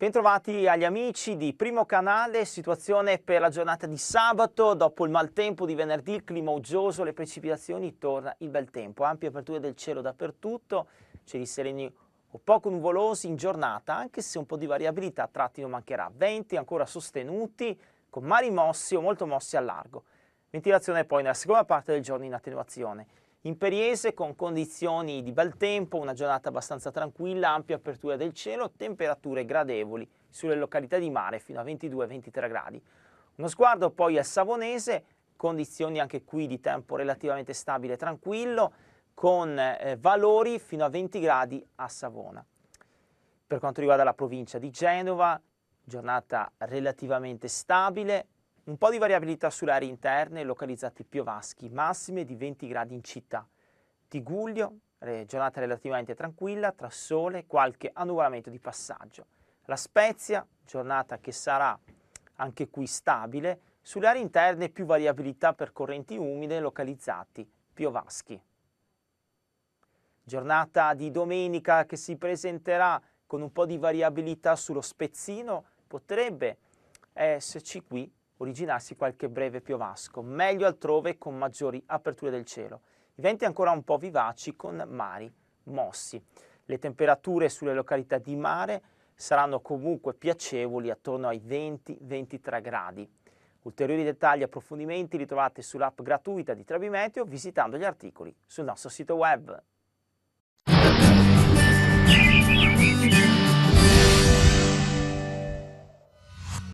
Bentrovati agli amici di Primo Canale, situazione per la giornata di sabato, dopo il maltempo di venerdì, il clima uggioso, le precipitazioni, torna il bel tempo, ampie aperture del cielo dappertutto, cieli sereni o poco nuvolosi in giornata, anche se un po' di variabilità a tratti non mancherà, venti ancora sostenuti, con mari mossi o molto mossi al largo. Ventilazione poi nella seconda parte del giorno in attenuazione. Imperiese con condizioni di bel tempo, una giornata abbastanza tranquilla, ampia apertura del cielo, temperature gradevoli sulle località di mare fino a 22-23 gradi. Uno sguardo poi al Savonese, condizioni anche qui di tempo relativamente stabile e tranquillo, con eh, valori fino a 20 gradi a Savona. Per quanto riguarda la provincia di Genova, giornata relativamente stabile, un po' di variabilità sulle aree interne localizzate piovaschi, massime di 20 gradi in città. Tiguglio, giornata relativamente tranquilla, tra sole e qualche annuvolamento di passaggio. La Spezia, giornata che sarà anche qui stabile, sulle aree interne più variabilità per correnti umide localizzati piovaschi. Giornata di domenica che si presenterà con un po' di variabilità sullo spezzino, potrebbe esserci qui originarsi qualche breve piovasco, meglio altrove con maggiori aperture del cielo. I venti ancora un po' vivaci con mari mossi. Le temperature sulle località di mare saranno comunque piacevoli attorno ai 20-23 gradi. Ulteriori dettagli e approfondimenti li trovate sull'app gratuita di Trebimeteo visitando gli articoli sul nostro sito web.